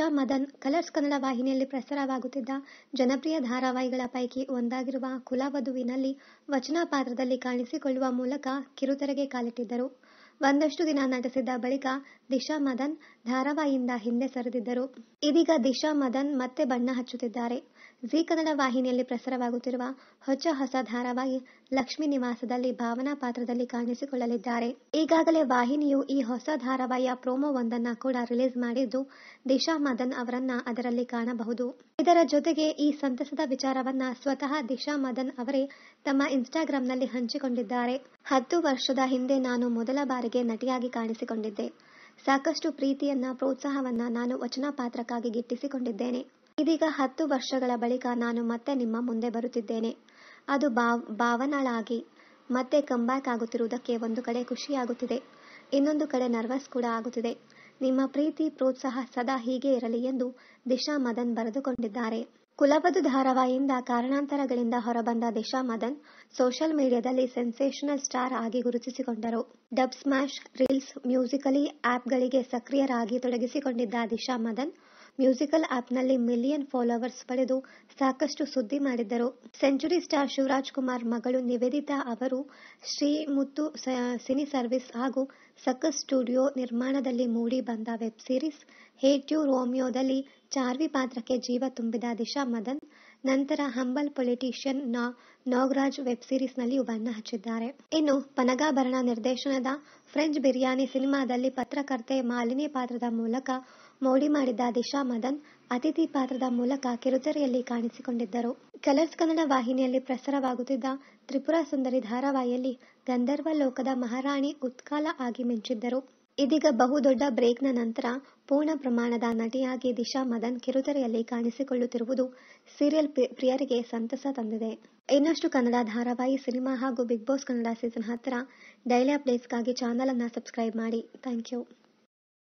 Usha Madan colours Kannada ವಾಹಿನಿಯಲ್ಲಿ ಪ್ರಸಾರವಾಗುತ್ತಿದ್ದ ಜನಪ್ರಿಯ ಧಾರಾವಾಹಿಗಳ ಪೈಕಿ ಒಂದಾಗಿರುವ ಕುಲವಧುವಿನಲ್ಲಿ ವಚನ ಪಾತ್ರದಲ್ಲಿ ಕಾಣಿಸಿಕೊಳ್ಳುವ ಮೂಲಕ ಕಿರುತೆರೆಗೆ ಕಾಲಿಟ್ಟಿದ್ದರು ಒಂದಷ್ಟು ದಿನ ನಟಿಸಿದ ಬಳಿಕ ದಿಶಾ ಮದನ್ ಧಾರಾವಾಹಿಯಿಂದ ಹಿಂದೆ ಸರಿದಿದ್ದರು ಇದೀಗ ದಿಶಾ ಮದನ್ ಮತ್ತೆ ಬಣ್ಣ ಹಚ್ಚುತ್ತಿದ್ದಾರೆ ಜಿ ಕನ್ನಡ ವಾಹಿನಿಯಲ್ಲಿ ಪ್ರಸಾರವಾಗುತ್ತಿರುವ ಹೊಚ್ಚ ಹೊಸ ಧಾರಾವಾಹಿ ಲಕ್ಷ್ಮಿ ನಿವಾಸದಲ್ಲಿ ಭಾವನಾ ಪಾತ್ರದಲ್ಲಿ ಕಾಣಿಸಿಕೊಳ್ಳಲಿದ್ದಾರೆ ಈಗಾಗಲೇ ವಾಹಿನಿಯು ಈ ಹೊಸ ಧಾರಾವಾಹಿಯ ಪ್ರೋಮೋ ಒಂದನ್ನ ಕೂಡ ರಿಲೀಸ್ ಮಾಡಿದ್ದು ದಿಶಾ ಮದನ್ ಅವರನ್ನ ಅದರಲ್ಲಿ ಕಾಣಬಹುದು ಇದರ ಜೊತೆಗೆ ಈ ಸಂತಸದ ವಿಚಾರವನ್ನ ಸ್ವತಃ ದಿಶಾ ಮದನ್ ಅವರೇ ತಮ್ಮ ಇನ್ಸ್ಟಾಗ್ರಾಂನಲ್ಲಿ ಹಂಚಿಕೊಂಡಿದ್ದಾರೆ ಹತ್ತು ವರ್ಷದ ಹಿಂದೆ ನಾನು ಮೊದಲ ಬಾರಿಗೆ ನಟಿಯಾಗಿ ಕಾಣಿಸಿಕೊಂಡಿದ್ದೆ ಸಾಕಷ್ಟು ಪ್ರೀತಿಯನ್ನ ಪ್ರೋತ್ಸಾಹವನ್ನ ನಾನು ವಚನ ಪಾತ್ರಕ್ಕಾಗಿ ಗಿಟ್ಟಿಸಿಕೊಂಡಿದ್ದೇನೆ ಇದೀಗ ಹತ್ತು ವರ್ಷಗಳ ಬಳಿಕ ನಾನು ಮತ್ತೆ ನಿಮ್ಮ ಮುಂದೆ ಬರುತ್ತಿದ್ದೇನೆ ಅದು ಬಾವ್ ಭಾವನಾಳಾಗಿ ಮತ್ತೆ ಕಂಬ್ಯಾಕ್ ಆಗುತ್ತಿರುವುದಕ್ಕೆ ಒಂದು ಕಡೆ ಖುಷಿಯಾಗುತ್ತಿದೆ ಇನ್ನೊಂದು ಕಡೆ ನರ್ವಸ್ ಕೂಡ ಆಗುತ್ತಿದೆ ನಿಮ್ಮ ಪ್ರೀತಿ ಪ್ರೋತ್ಸಾಹ ಸದಾ ಹೀಗೆ ಇರಲಿ ಎಂದು ದಿಶಾ ಮದನ್ ಬರೆದುಕೊಂಡಿದ್ದಾರೆ ಕುಲವದ ಧಾರಾವಾಹಿಯಿಂದ ಕಾರಣಾಂತರಗಳಿಂದ ಹೊರಬಂದ ದಿಶಾ ಮದನ್ ಸೋಷಿಯಲ್ ಮೀಡಿಯಾದಲ್ಲಿ ಸೆನ್ಸೇಷನಲ್ ಸ್ಟಾರ್ ಆಗಿ ಗುರುತಿಸಿಕೊಂಡರು ಡಬ್ ಸ್ಮ್ಯಾಶ್ ರೀಲ್ಸ್ ಮ್ಯೂಸಿಕಲಿ ಆಪ್ಗಳಿಗೆ ಸಕ್ರಿಯರಾಗಿ ತೊಡಗಿಸಿಕೊಂಡಿದ್ದ ದಿಶಾ ಮದನ್ ಮ್ಯೂಸಿಕಲ್ ಆಪ್ನಲ್ಲಿ ಮಿಲಿಯನ್ ಫಾಲೋವರ್ಸ್ ಪಡೆದು ಸಾಕಷ್ಟು ಸುದ್ದಿ ಮಾಡಿದ್ದರು ಸೆಂಚುರಿ ಸ್ಟಾರ್ ಶಿವರಾಜ್ ಕುಮಾರ್ ಮಗಳು ನಿವೇದಿತಾ ಅವರು ಶ್ರೀ ಮುತ್ತು ಸಿನಿ ಸರ್ವಿಸ್ ಹಾಗೂ ಸಕಸ್ ಸ್ಟುಡಿಯೋ ನಿರ್ಮಾಣದಲ್ಲಿ ಮೂಡಿ ಬಂದ ವೆಬ್ ಸೀರೀಸ್ ಹೇಟ್ ಯು ರೋಮಿಯೋದಲ್ಲಿ ಚಾರ್ವಿ ಪಾತ್ರಕ್ಕೆ ಜೀವ ತುಂಬಿದ ದಿಶಾ ಮದನ್ ನಂತರ ಹಂಬಲ್ ಪೊಲಿಟಿಷಿಯನ್ ನಾಗರಾಜ್ ವೆಬ್ ಸೀರೀಸ್ನಲ್ಲಿಯೂ ಬಣ್ಣ ಹಚ್ಚಿದ್ದಾರೆ ಇನ್ನು ಪನಗಾಭರಣ ನಿರ್ದೇಶನದ ಫ್ರೆಂಚ್ ಬಿರಿಯಾನಿ ಸಿನಿಮಾದಲ್ಲಿ ಪತ್ರಕರ್ತೆ ಮಾಲಿನಿ ಪಾತ್ರದ ಮೂಲಕ ಮೋಡಿ ಮಾಡಿದ್ದ ದಿಶಾ ಮದನ್ ಅತಿಥಿ ಪಾತ್ರದ ಮೂಲಕ ಕಿರುತೆರೆಯಲ್ಲಿ ಕಾಣಿಸಿಕೊಂಡಿದ್ದರು ಕಲರ್ಸ್ ಕನ್ನಡ ವಾಹಿನಿಯಲ್ಲಿ ಪ್ರಸಾರವಾಗುತ್ತಿದ್ದ ತ್ರಿಪುರ ಸುಂದರಿ ಧಾರಾವಾಹಿಯಲ್ಲಿ ಗಂಧರ್ವ ಲೋಕದ ಮಹಾರಾಣಿ ಉತ್ಕಾಲ ಆಗಿ ಮಿಂಚಿದ್ದರು ಇದೀಗ ಬಹುದೊಡ್ಡ ಬ್ರೇಕ್ನ ನಂತರ ಪೂರ್ಣ ಪ್ರಮಾಣದ ನಟಿಯಾಗಿ ದಿಶಾ ಮದನ್ ಕಿರುತೆರೆಯಲ್ಲಿ ಕಾಣಿಸಿಕೊಳ್ಳುತ್ತಿರುವುದು ಸೀರಿಯಲ್ ಪ್ರಿಯರಿಗೆ ಸಂತಸ ತಂದಿದೆ ಇನ್ನಷ್ಟು ಕನ್ನಡ ಧಾರಾವಾಹಿ ಸಿನಿಮಾ ಹಾಗೂ ಬಿಗ್ ಬಾಸ್ ಕನ್ನಡ ಸೀಸನ್ ಹತ್ತಿರ ಡೈಲಿ ಅಪ್ಡೇಟ್ಸ್ಗಾಗಿ ಚಾನಲನ್ನು ಸಬ್ಸ್ಕ್ರೈಬ್ ಮಾಡಿ ಥ್ಯಾಂಕ್ ಯು